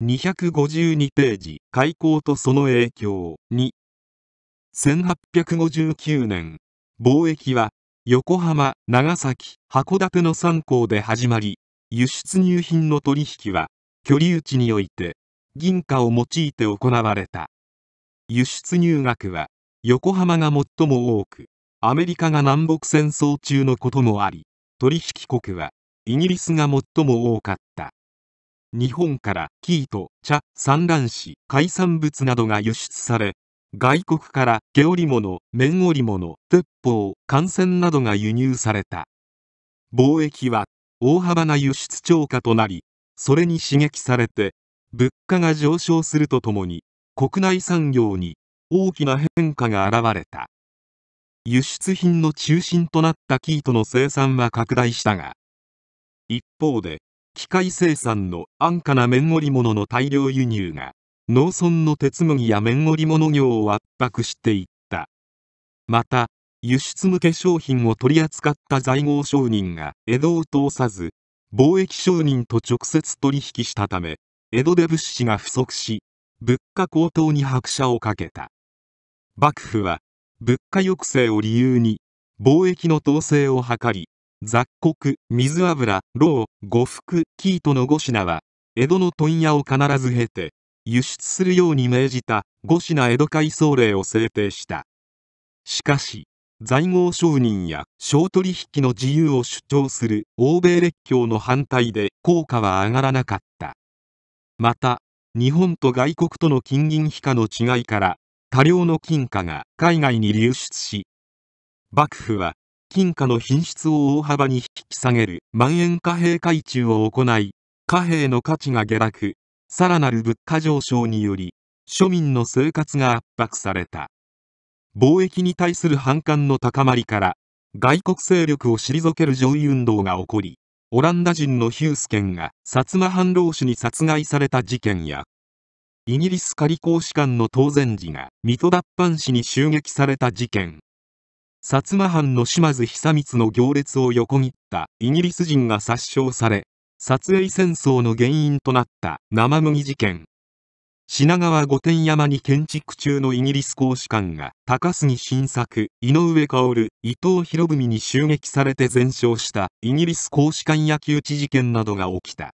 252ページ開港とその影響2 1859年貿易は横浜長崎函館の3港で始まり輸出入品の取引は居留地において銀貨を用いて行われた輸出入額は横浜が最も多くアメリカが南北戦争中のこともあり取引国はイギリスが最も多かった日本から生糸、茶、産卵紙、海産物などが輸出され、外国から毛織物、綿織物、鉄砲、艦船などが輸入された。貿易は大幅な輸出超過となり、それに刺激されて、物価が上昇するとともに、国内産業に大きな変化が現れた。輸出品の中心となった生糸の生産は拡大したが、一方で、機械生産の安価な綿織物の大量輸入が農村の鉄麦や綿織物業を圧迫していったまた輸出向け商品を取り扱った在郷商人が江戸を通さず貿易商人と直接取引したため江戸で物資が不足し物価高騰に拍車をかけた幕府は物価抑制を理由に貿易の統制を図り雑穀、水油、牢、呉服、生糸の5品は、江戸の問屋を必ず経て、輸出するように命じた5品江戸改装令を制定した。しかし、在郷商人や商取引の自由を主張する欧米列強の反対で効果は上がらなかった。また、日本と外国との金銀比価の違いから、多量の金貨が海外に流出し、幕府は金貨の品質を大幅に引き下げる万円貨幣改中を行い、貨幣の価値が下落、さらなる物価上昇により、庶民の生活が圧迫された。貿易に対する反感の高まりから、外国勢力を退ける上位運動が起こり、オランダ人のヒュースケンが薩摩藩老氏に殺害された事件や、イギリス仮公使館の当選寺が水戸脱藩士に襲撃された事件。薩摩藩の島津久光の行列を横切ったイギリス人が殺傷され撮影戦争の原因となった生麦事件品川御殿山に建築中のイギリス公使館が高杉晋作井上薫伊藤博文に襲撃されて全焼したイギリス公使館焼き討ち事件などが起きた